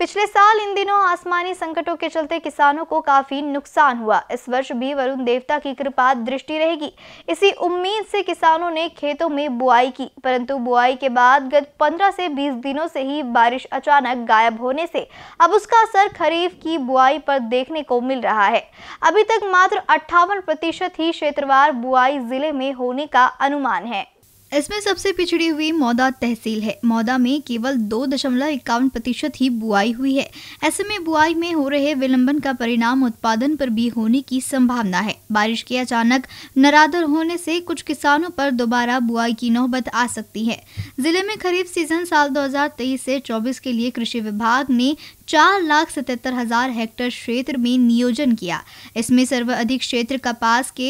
पिछले साल इन दिनों आसमानी संकटों के चलते किसानों को काफी नुकसान हुआ इस वर्ष भी वरुण देवता की कृपा दृष्टि रहेगी इसी उम्मीद से किसानों ने खेतों में बुआई की परंतु बुआई के बाद गत 15 से 20 दिनों से ही बारिश अचानक गायब होने से अब उसका असर खरीफ की बुआई पर देखने को मिल रहा है अभी तक मात्र अट्ठावन प्रतिशत ही क्षेत्रवार बुआई जिले में होने का अनुमान है इसमें सबसे पिछड़ी हुई मौदा तहसील है मौदा में केवल दो दशमलव इक्यावन प्रतिशत ही बुआई हुई है ऐसे में बुआई में हो रहे विलंबन का परिणाम उत्पादन पर भी होने की संभावना है बारिश के अचानक नरादर होने से कुछ किसानों पर दोबारा बुआई की नौबत आ सकती है जिले में खरीफ सीजन साल 2023 से 24 के लिए कृषि विभाग ने चार लाख सतहत्तर हजार हेक्टेयर क्षेत्र में नियोजन किया इसमें सर्वाधिक क्षेत्र कपास के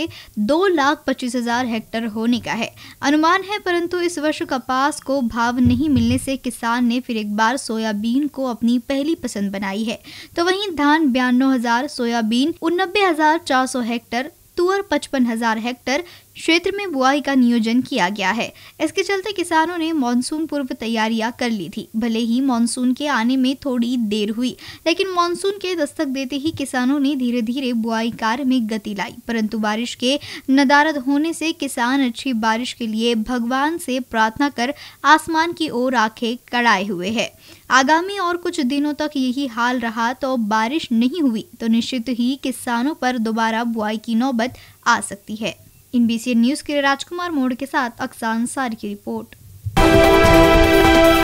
दो लाख पच्चीस हजार हेक्टेयर होने का है अनुमान है परंतु इस वर्ष कपास को भाव नहीं मिलने से किसान ने फिर एक बार सोयाबीन को अपनी पहली पसंद बनाई है तो वहीं धान बयानवे हजार सोयाबीन उनबे हजार चार सौ हेक्टेयर तुअर पचपन हजार हेक्टेयर क्षेत्र में बुआई का नियोजन किया गया है इसके चलते किसानों ने मानसून पूर्व तैयारियां कर ली थी भले ही मानसून के आने में थोड़ी देर हुई लेकिन मानसून के दस्तक देते ही किसानों ने धीरे धीरे बुआई कार्य में गति लाई परंतु बारिश के नदारद होने से किसान अच्छी बारिश के लिए भगवान से प्रार्थना कर आसमान की ओर आंखें कड़ाए हुए है आगामी और कुछ दिनों तक यही हाल रहा तो बारिश नहीं हुई तो निश्चित ही किसानों पर दोबारा बुआई की नौबत आ सकती है इन बी न्यूज़ के लिए राजकुमार मोड़ के साथ अक्सा अंसारी की रिपोर्ट